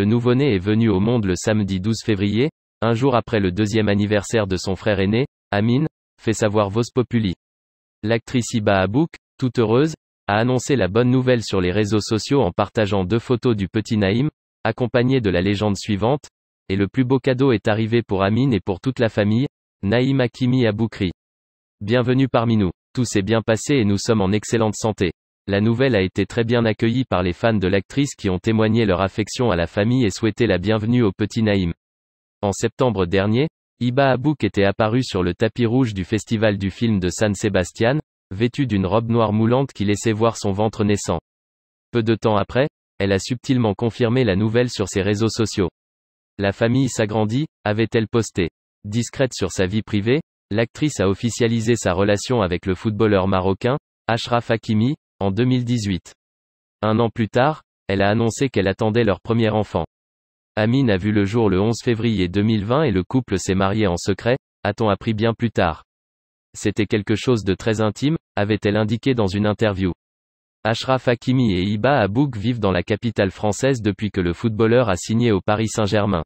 Le nouveau-né est venu au monde le samedi 12 février, un jour après le deuxième anniversaire de son frère aîné, Amine, fait savoir Vos Populi. L'actrice Iba Abouk, toute heureuse, a annoncé la bonne nouvelle sur les réseaux sociaux en partageant deux photos du petit Naïm, accompagné de la légende suivante, et le plus beau cadeau est arrivé pour Amine et pour toute la famille, Naïm Akimi Aboukri. Bienvenue parmi nous. Tout s'est bien passé et nous sommes en excellente santé. La nouvelle a été très bien accueillie par les fans de l'actrice qui ont témoigné leur affection à la famille et souhaité la bienvenue au petit Naïm. En septembre dernier, Iba Abouk était apparue sur le tapis rouge du festival du film de San Sebastian, vêtue d'une robe noire moulante qui laissait voir son ventre naissant. Peu de temps après, elle a subtilement confirmé la nouvelle sur ses réseaux sociaux. La famille s'agrandit, avait-elle posté. Discrète sur sa vie privée, l'actrice a officialisé sa relation avec le footballeur marocain, Ashraf Hakimi, en 2018. Un an plus tard, elle a annoncé qu'elle attendait leur premier enfant. Amine a vu le jour le 11 février 2020 et le couple s'est marié en secret, a-t-on appris bien plus tard. C'était quelque chose de très intime, avait-elle indiqué dans une interview. Ashraf Hakimi et Iba Abouk vivent dans la capitale française depuis que le footballeur a signé au Paris Saint-Germain.